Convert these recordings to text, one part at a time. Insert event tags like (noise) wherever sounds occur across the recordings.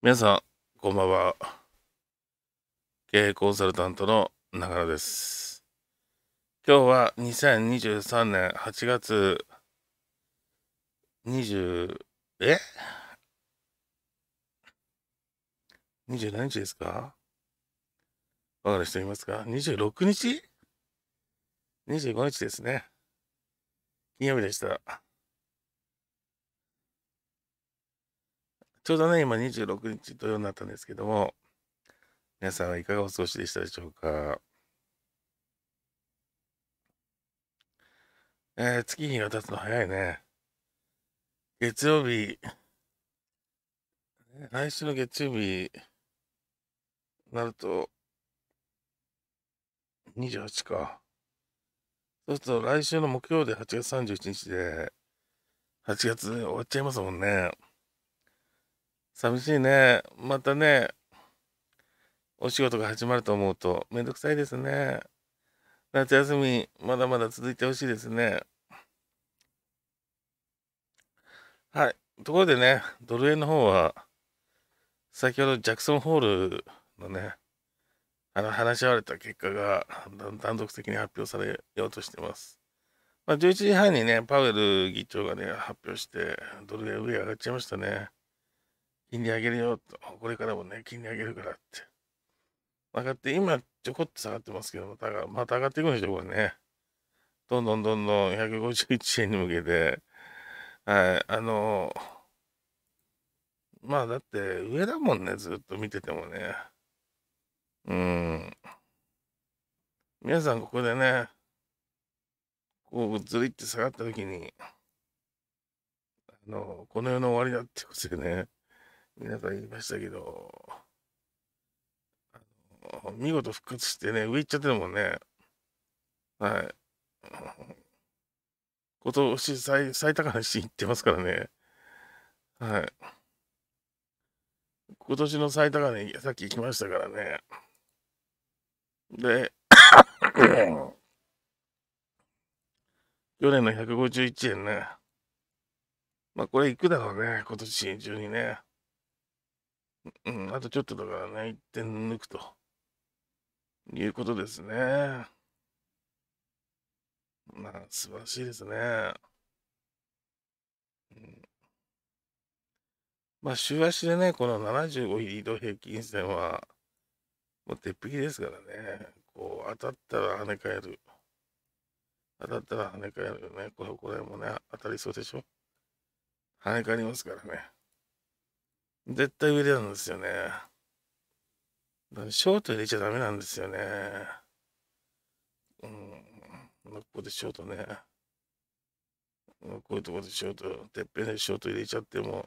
皆さん、こんばんは。経営コンサルタントの長野です。今日は2023年8月20、え2 7日ですかわかる人いますか ?26 日 ?25 日ですね。金曜日でした。ちょうどね、今26日土曜になったんですけども、皆さんはいかがお過ごしでしたでしょうか。えー、月日が経つの早いね。月曜日、来週の月曜日、なると、28か。そうすると来週の木曜で8月31日で、8月終わっちゃいますもんね。寂しいね。またね、お仕事が始まると思うとめんどくさいですね。夏休み、まだまだ続いてほしいですね。はい。ところでね、ドル円の方は、先ほどジャクソンホールのね、あの話し合われた結果が断続的に発表されようとしてます。まあ、11時半にね、パウエル議長がね、発表して、ドル円上上がっちゃいましたね。金利上げるよと、これからもね、金利上げるからって。上がって、今、ちょこっと下がってますけど、またまた上がっていくんでしょ、これね。どんどんどんどん151円に向けて、はい、あの、まあだって上だもんね、ずっと見ててもね。うん。皆さんここでね、こうずりって下がった時に、あの、この世の終わりだってことでね、皆さん言いましたけど、見事復活してね、上行っちゃってるもんね。はい。今年最最高値行ってますからね。はい。今年の最高値、さっき行きましたからね。で、去年の151円ね。まあこれ行くだろうね、今年中にね。うん、あとちょっとだからね、1点抜くということですね。まあ、素晴らしいですね。うん、まあ、週足でね、この75移動平均線は、もう鉄壁ですからね、こう、当たったら跳ね返る。当たったら跳ね返るよね。これ、これもね、当たりそうでしょ跳ね返りますからね。絶対上るんですよね。ショート入れちゃダメなんですよね。うん。ここでショートね。こういうとこでショート、てっぺんでショート入れちゃっても、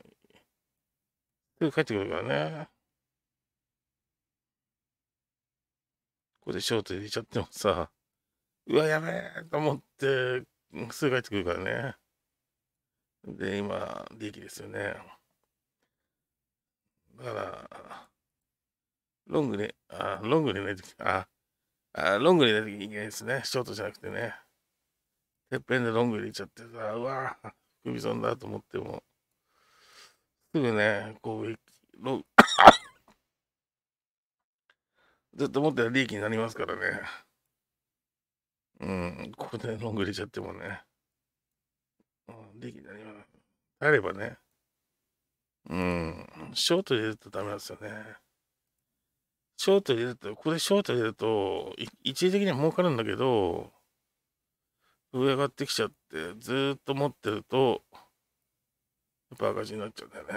すぐ帰ってくるからね。ここでショート入れちゃってもさ、うわ、やべえと思って、すぐ帰ってくるからね。で、今、利益ですよね。だから、ロングに、あロングに入れてきああ、ロングに入れてきいけないですね。ショートじゃなくてね。てっぺんでロング入れちゃってさ、うわぁ、首損だと思っても、すぐね、こう、ロンずっと持ってたら利益になりますからね。うん、ここでロング入れちゃってもね。うん、利益になります。あればね。うん、ショート入れるとダメなんですよね。ショート入れると、ここでショート入れると、一時的には儲かるんだけど、上上がってきちゃって、ずっと持ってると、やっぱ赤字になっちゃうんだよね。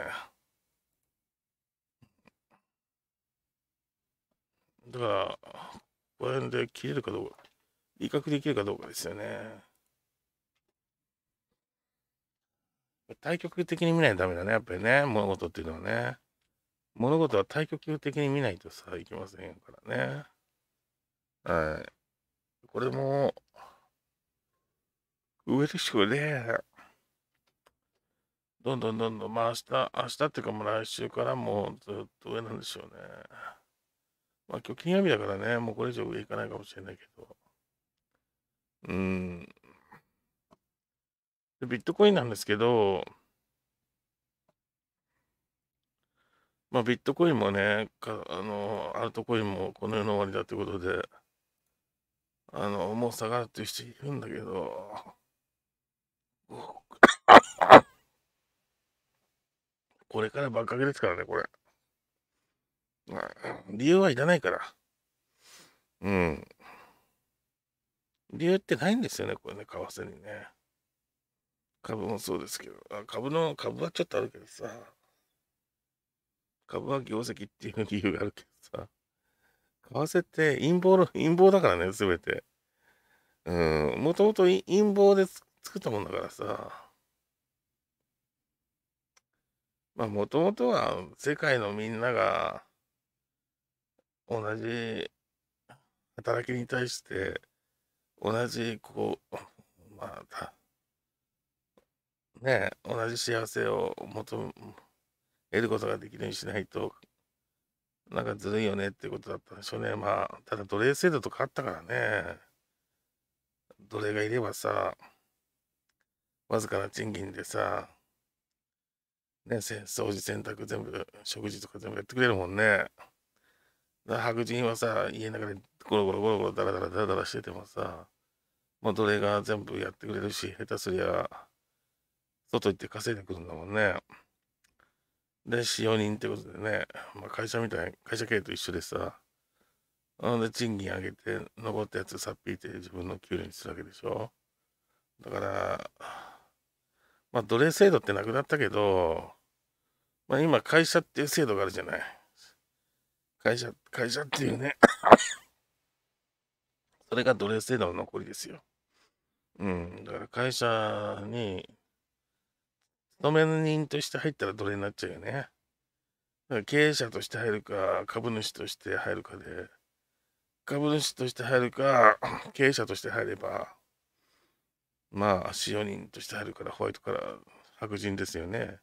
だから、ここら辺で切れるかどうか、威嚇できるかどうかですよね。対極的に見ないとダメだね、やっぱりね、物事っていうのはね。物事は対極的に見ないとさ、いきませんからね。はい。これも、上でしくね、どんどんどんどん、まあ明日、明日っていうかもう来週からもうずっと上なんでしょうね。まあ今日金曜日だからね、もうこれ以上上行かないかもしれないけど。うん。ビットコインなんですけど、まあ、ビットコインもね、かあのアルトコインもこの世の終わりだということで、あのもう下がるっていう人いるんだけど、これからばっかけですからね、これ。理由はいらないから。うん。理由ってないんですよね、これね、為替にね。株もそうですけど、あ株の、株はちょっとあるけどさ、株は業績っていう理由があるけどさ、為替って陰謀の、陰謀だからね、すべて。うん、もともと陰謀で作ったもんだからさ、まあ、もともとは世界のみんなが同じ働きに対して同じこう、まあ、ね、同じ幸せを求得ることができるようにしないと、なんかずるいよねっていうことだったんでしょうね。まあ、ただ奴隷制度とかあったからね、奴隷がいればさ、わずかな賃金でさ、ね、掃除、洗濯全部、食事とか全部やってくれるもんね。白人はさ、家の中でゴロゴロゴロゴロダラダラダラダラしててもさ、もう奴隷が全部やってくれるし、下手すりゃ、外行って稼いでくるんだもんね。で、使用人ってことでね、まあ、会社みたい、会社経営と一緒でさ、なので賃金上げて、残ったやつさっぴいて自分の給料にするわけでしょ。だから、まあ、奴隷制度ってなくなったけど、まあ、今、会社っていう制度があるじゃない。会社、会社っていうねそれが奴隷制度の残りですよ。うん。だから会社に勤め人として入ったら奴隷になっちゃうよね。だから経営者として入るか、株主として入るかで、株主として入るか、(clears throat) 経営者として入れば、まあ、使用人として入るから、ホワイトから白人ですよね。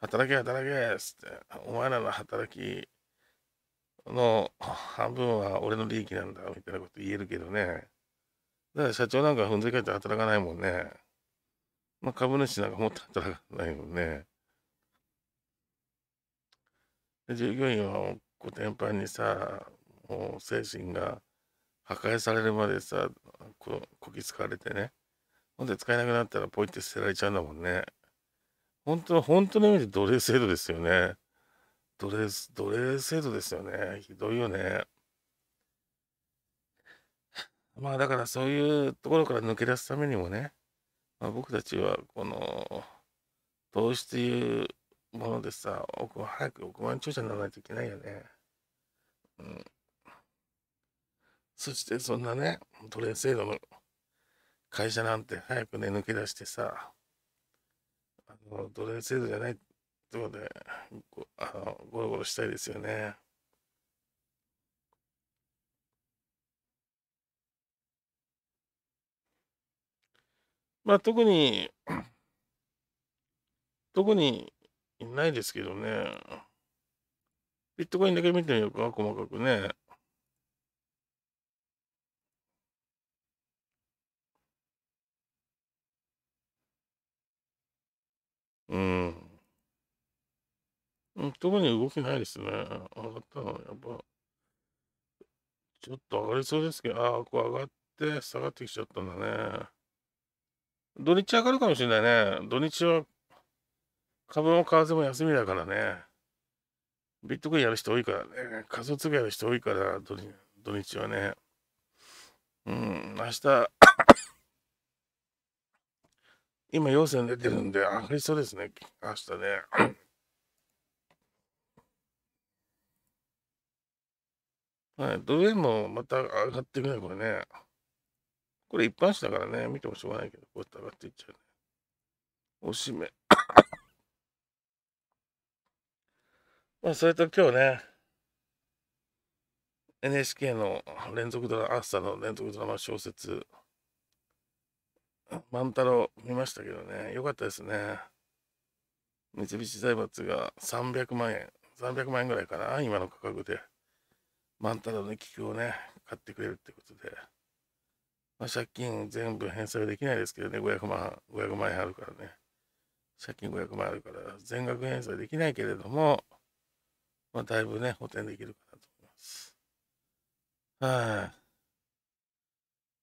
働け、働けつって、お前らの働きの半分は俺の利益なんだ、みたいなこと言えるけどね。だから社長なんかふんづけて働かないもんね。まあ、株主なんか持って働かないもんね。で従業員はこう天板にさ、もう精神が破壊されるまでさ、ここき使われてね。ほんで使えなくなったらポイって捨てられちゃうんだもんね。本当は本当の意味で奴隷制度ですよね。奴隷、奴隷制度ですよね。ひどいよね。まあだからそういうところから抜け出すためにもね、まあ、僕たちはこの投資というものでさ早く億万長者にならないといけないよね。うん、そしてそんなねトレー制度の会社なんて早くね抜け出してさあの奴隷制度じゃないとこであのゴロゴロしたいですよね。まあ特に、特にいないですけどね。ビットコインだけ見てみようか、細かくね。うん。特に動きないですね。上がったの、やっぱ。ちょっと上がりそうですけど、ああ、こう上がって下がってきちゃったんだね。土日上がるかもしれないね。土日は株も為替も休みだからね。ビットコインやる人多いからね。仮想通貨やる人多いから、土日はね。うん、明日 (coughs) 今、陽線出てるんで、上がりそうですね。明日ね。(coughs) はい、ドル円もまた上がってくね、これね。これ一般紙だからね、見てもしょうがないけど、こうやって上がっていっちゃうね。おしめ。(coughs) まあ、それと今日ね、NHK の連続ドラマ、朝の連続ドラマ小説、万太郎見ましたけどね、よかったですね。三菱財閥が300万円、300万円ぐらいかな、今の価格で、万太郎の気球をね、買ってくれるってことで。まあ、借金全部返済はできないですけどね、500万、500万円あるからね。借金500万あるから、全額返済できないけれども、まあ、だいぶね、補填できるかなと思います。は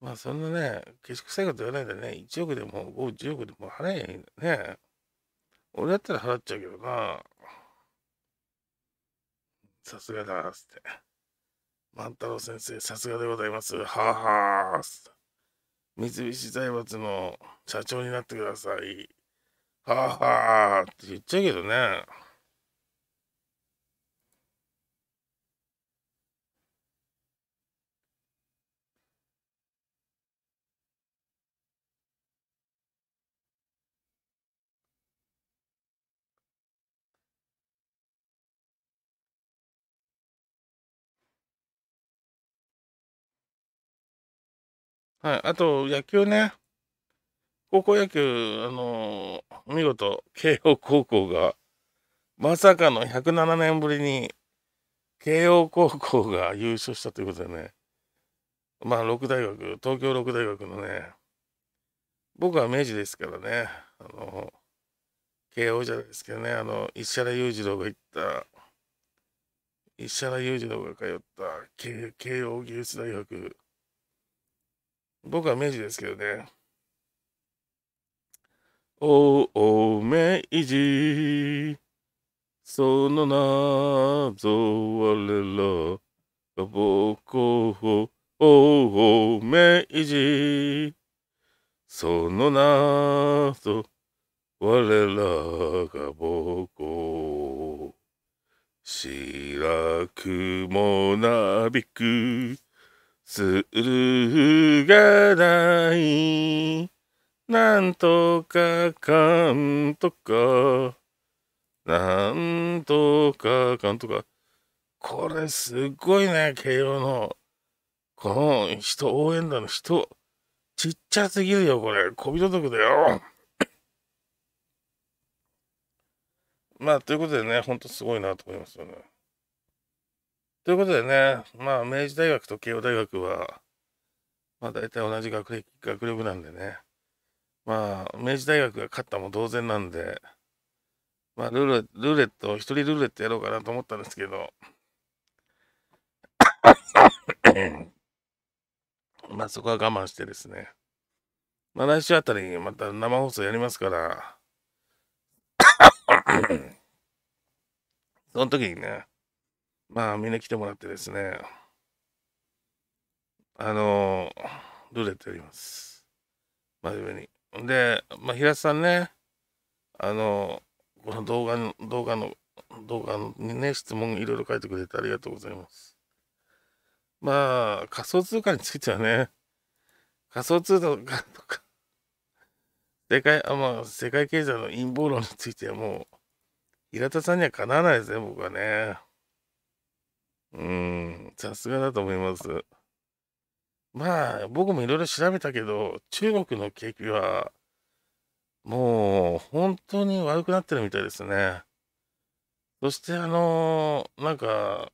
い、まあ、そんなね、下宿生活言わないでね、1億でも5、10億でも払えへんね。俺だったら払っちゃうけどな。さすがだ、つって。万太郎先生、さすがでございます。ははあ、つって。三菱財閥の社長になってください。はあはあって言っちゃうけどね。はい、あと野球ね、高校野球、あのー、見事、慶応高校が、まさかの107年ぶりに、慶応高校が優勝したということでね、まあ、六大学、東京六大学のね、僕は明治ですからね、あのー、慶応じゃないですけどね、あの、石原裕次郎が行った、石原裕次郎が通った慶応義塾大学、僕は明治ですけどね。おお明治その謎我らが母校おお明治その謎我らがこし白くもなびくするがない。なんとかかんとか。なんとかかんとか。これすごいね、慶応の。この人応援団の人。ちっちゃすぎるよ、これ。小人族だよ。まあ、ということでね、ほんとすごいなと思いますよね。ということでね、まあ、明治大学と慶応大学は、まあ、大体同じ学歴、学力なんでね、まあ、明治大学が勝ったも同然なんで、まあ、ルーレルーレット、一人ルーレットやろうかなと思ったんですけど、(coughs) まあ、そこは我慢してですね、まあ、来週あたりまた生放送やりますから、(coughs) その時にね、まあみんな来てもらってですねあのルーレットやります真面目にで、まあ、平田さんねあのこの動画の動画の動画にね質問いろいろ書いてくれてありがとうございますまあ仮想通貨についてはね仮想通貨とか世界あ、まあ、世界経済の陰謀論についてはもう平田さんにはかなわないですね僕はねうん、さすがだと思います。まあ、僕もいろいろ調べたけど、中国の景気は、もう、本当に悪くなってるみたいですね。そして、あのー、なんか、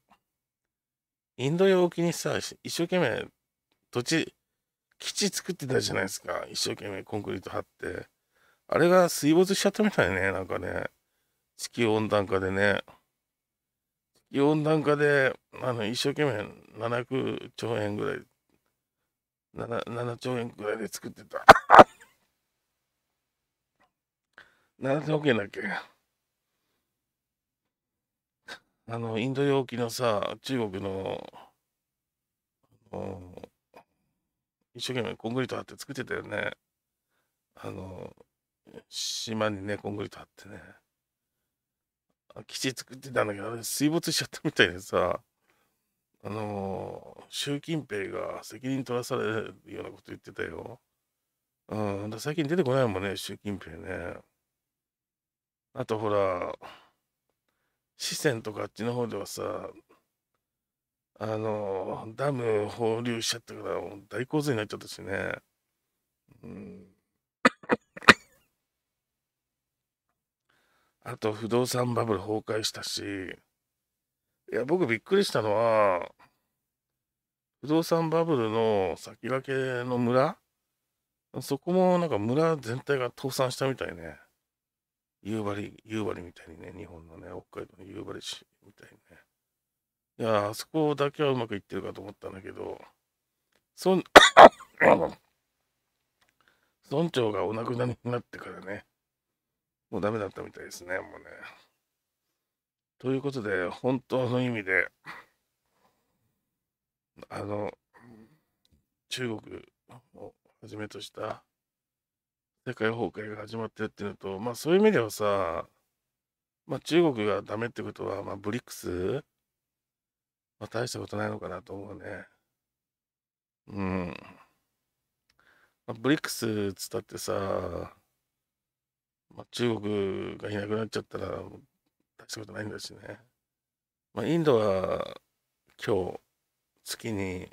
インド洋沖にさ、一生懸命、土地、基地作ってたじゃないですか。一生懸命コンクリート張って。あれが水没しちゃったみたいね、なんかね。地球温暖化でね。温暖化であの一生懸命7兆円ぐらい 7, 7兆円ぐらいで作ってた7兆円だっけあのインド洋沖のさ中国の一生懸命コンクリート張って作ってたよねあの島にねコンクリート張ってね基地作ってたんだけど、水没しちゃったみたいでさ、あのー、習近平が責任取らされるようなこと言ってたよ。うん、だ最近出てこないもんね、習近平ね。あとほら、四川とかあっちの方ではさ、あのー、ダム放流しちゃったから、大洪水になっちゃったしね。うんあと不動産バブル崩壊したし、いや、僕びっくりしたのは、不動産バブルの先駆けの村そこもなんか村全体が倒産したみたいね。夕張、夕張みたいにね、日本のね、北海道の夕張市みたいにね。いや、あそこだけはうまくいってるかと思ったんだけど、村 (coughs) 村長がお亡くなりになってからね、もうダメだったみたいですね、もうね。ということで、本当の意味で、あの、中国をはじめとした世界崩壊が始まってるっていうのと、まあそういう意味ではさ、まあ中国がダメってことは、まあブリックス、まあ大したことないのかなと思うね。うん。まあ、ブリックスつったってさ、まあ、中国がいなくなっちゃったら、大したことないんだしね。まあ、インドは今日、月に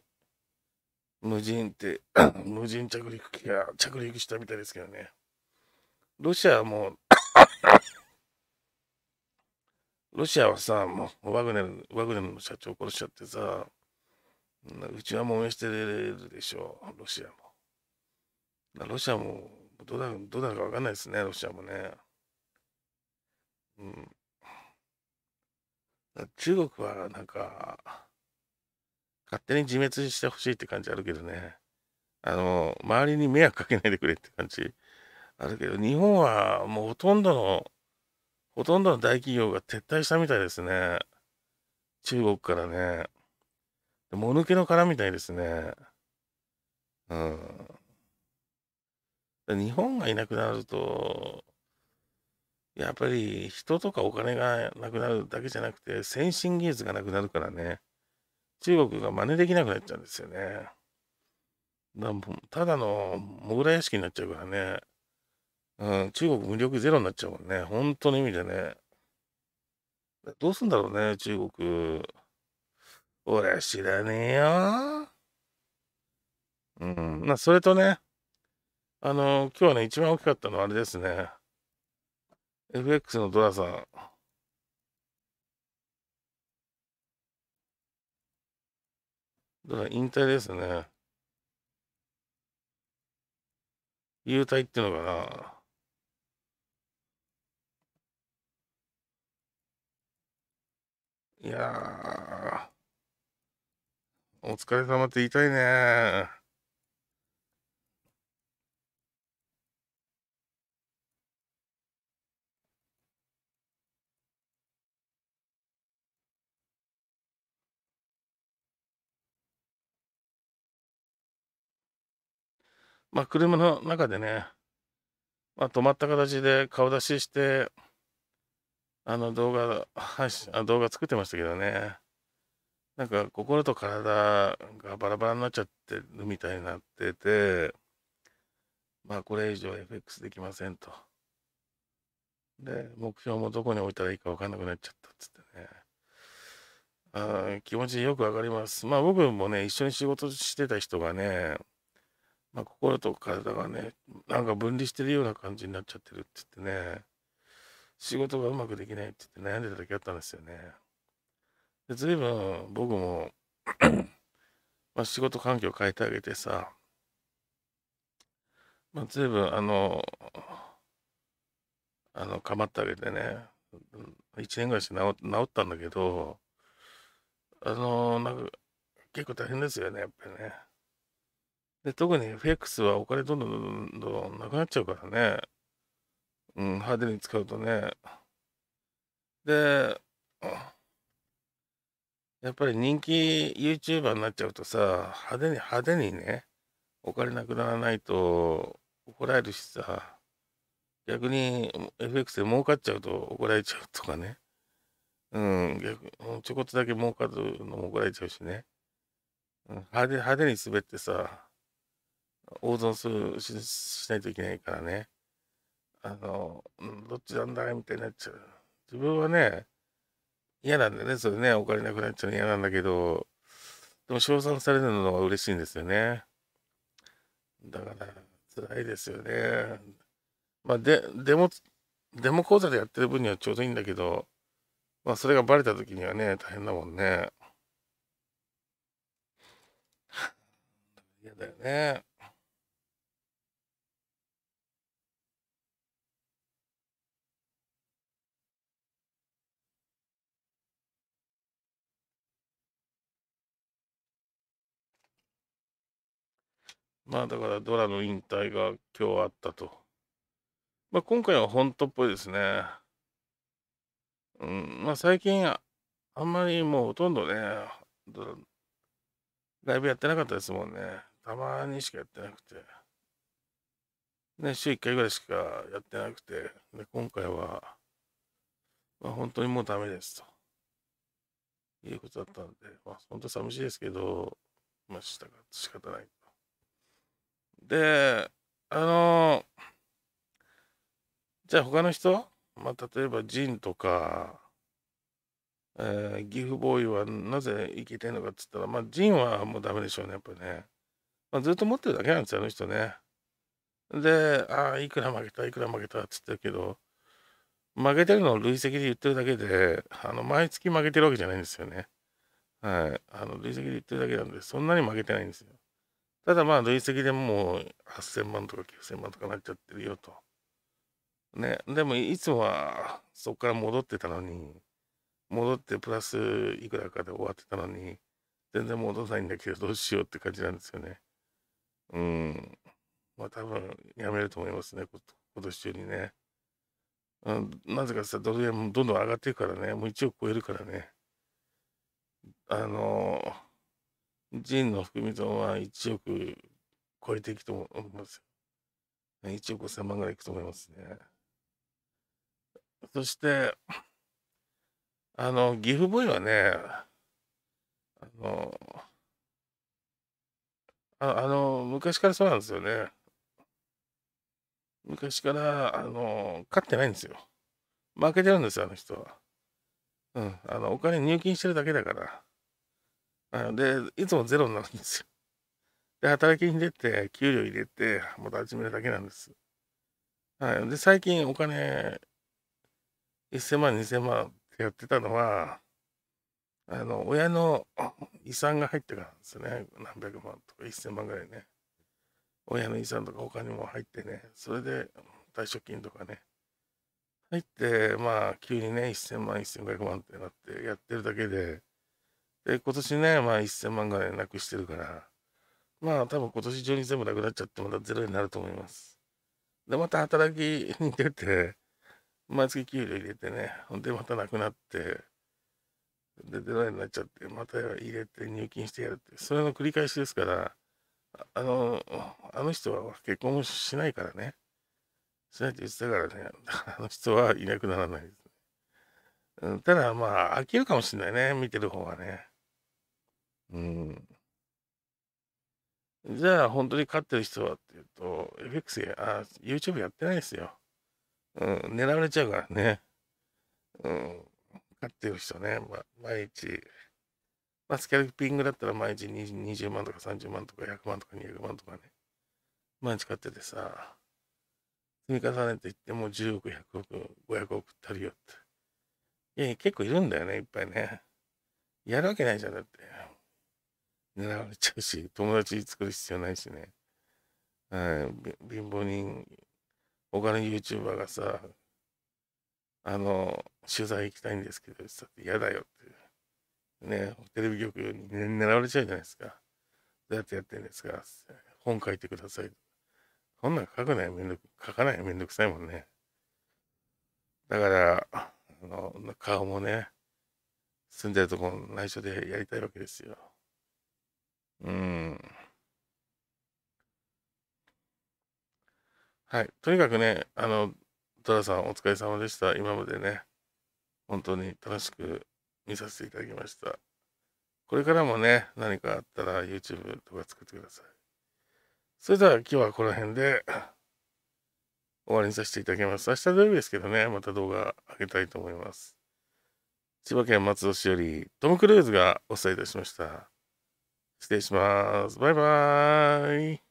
無人って (clears throat) 無人着陸機が着陸したみたいですけどね。ロシアはもう (coughs) ロシアはさ、もうワグネル、ワグネルの社長殺しちゃってさ、うちはもう応援してるでしょう、ロシアも。ロシアもどうなるどうなるか分かんないですね、ロシアもね。うん、中国はなんか、勝手に自滅してほしいって感じあるけどね、あの、周りに迷惑かけないでくれって感じあるけど、日本はもうほとんどの、ほとんどの大企業が撤退したみたいですね。中国からね。もぬけの殻みたいですね。うん。日本がいなくなると、やっぱり人とかお金がなくなるだけじゃなくて、先進技術がなくなるからね、中国が真似できなくなっちゃうんですよね。だただのモグラ屋敷になっちゃうからね、うん、中国無力ゼロになっちゃうもんね、本当の意味でね。どうすんだろうね、中国。俺は知らねえよ。うん、まあ、それとね、あの、今日はね、一番大きかったのはあれですね。FX のドラさん。ドラ引退ですね。優待っていうのかな。いやー、お疲れ様って言いたいねまあ、車の中でね、まあ、止まった形で顔出しして、あの動画、配信、あ動画作ってましたけどね、なんか心と体がバラバラになっちゃってるみたいになってて、まあこれ以上 FX できませんと。で、目標もどこに置いたらいいか分かんなくなっちゃったっつってね。あ気持ちよくわかります。まあ僕もね、一緒に仕事してた人がね、まあ、心と体がねなんか分離してるような感じになっちゃってるって言ってね仕事がうまくできないって言って悩んでた時あったんですよね。で随分僕も (clears throat) まあ仕事環境を変えてあげてさ、まあ、随分あのあの構ってあげてね1年ぐらいして治ったんだけどあのなんか結構大変ですよねやっぱりね。で、特に FX はお金どんどんどんどんなくなっちゃうからね。うん、派手に使うとね。で、やっぱり人気 YouTuber になっちゃうとさ、派手に派手にね、お金なくならないと怒られるしさ、逆に FX で儲かっちゃうと怒られちゃうとかね。うん、逆ちょこっとだけ儲かるのも怒られちゃうしね。うん、派手派手に滑ってさ、大損するししないといけないからねあのどっちなんだいみたいになっちゃう自分はね嫌なんだよねそれねお金なくなっちゃうの嫌なんだけどでも称賛されるのは嬉しいんですよねだから辛いですよねまあででもデモ講座でやってる分にはちょうどいいんだけど、まあ、それがバレた時にはね、大変だもんね。嫌だよね。まあだからドラの引退が今日あったと。まあ今回は本当っぽいですね。うん、まあ最近あんまりもうほとんどね、ライブやってなかったですもんね。たまにしかやってなくて。ね、週1回ぐらいしかやってなくて、で今回は、まあ、本当にもうダメですと。いうことだったんで、まあ、本当寂しいですけど、まあ、したが仕方ない。で、あの、じゃあ他の人、まあ、例えばジンとか、えー、ギフボーイはなぜ生きてんのかっつったら、まあ、ジンはもうダメでしょうね、やっぱね。まあ、ずっと持ってるだけなんですよ、あの人ね。で、ああ、いくら負けた、いくら負けたっつってるけど、負けてるのを累積で言ってるだけで、あの毎月負けてるわけじゃないんですよね。はい。あの累積で言ってるだけなんで、そんなに負けてないんですよ。ただまあ、累積でもう8000万とか9000万とかなっちゃってるよと。ね、でもいつもはそこから戻ってたのに、戻ってプラスいくらかで終わってたのに、全然戻さないんだけど、どうしようって感じなんですよね。うん。まあ多分、やめると思いますね、今年中にね。うん、なぜかさ、ドル円もどんどん上がっていくからね、もう1億超えるからね。あのー陣の含み損は1億超えていくと思いますよ。1億5000万ぐらいいくと思いますね。そして、あの、ギフボーイはね、あの、ああの、昔からそうなんですよね。昔から、あの、勝ってないんですよ。負けてるんですよ、あの人は。うん、あの、お金入金してるだけだから。あで、いつもゼロになるんですよ。で、働きに出て、給料入れて、また始めるだけなんです。はい。で、最近お金、1000万、2000万ってやってたのは、あの、親の遺産が入ってからなんですね。何百万とか1000万ぐらいね。親の遺産とか他にも入ってね。それで、退職金とかね。入って、まあ、急にね、1000万、1500万ってなってやってるだけで、で、今年ね、まあ1000万ぐらいなくしてるから、まあ多分今年中に全部なくなっちゃってまたゼロになると思います。で、また働きに出て、毎月給料入れてね、ほんでまたなくなって、で、ゼロになっちゃって、また入れて入金してやるって、それの繰り返しですから、あの、あの人は結婚もしないからね。しないって言ってたからね、(laughs) あの人はいなくならないですね。ただまあ、飽きるかもしれないね、見てる方はね。うん。じゃあ、本当に勝ってる人はっていうと、FX や、あ、YouTube やってないですよ。うん、狙われちゃうからね。うん、勝ってる人ね、ま、毎日、まあ、スキャルピングだったら毎日 20, 万とか30万とか100万とか200万とかね、毎日買っててさ、積み重ねていっても10億、100億、500億足りよって。いや、結構いるんだよね、いっぱいね。やるわけないじゃん、だって。狙われちゃうし、友達作る必要ないしね。はい、貧乏人、他の YouTuber がさ、あの、取材行きたいんですけど、嫌だよって。ね、テレビ局に、狙われちゃうじゃないですか。どうやってやってんですか本書いてください。こんなん書くないめんどく、書かないめんどくさいもんね。だから、あの顔もね、住んでるとこ内緒でやりたいわけですよ。うん。はい。とにかくね、あの、トラさんお疲れ様でした。今までね、本当に楽しく見させていただきました。これからもね、何かあったら YouTube とか作ってください。それでは今日はこの辺で終わりにさせていただきます。明日土曜日ですけどね、また動画上げたいと思います。千葉県松戸市よりトム・クルーズがお伝えいたしました。失礼します。バイバイ。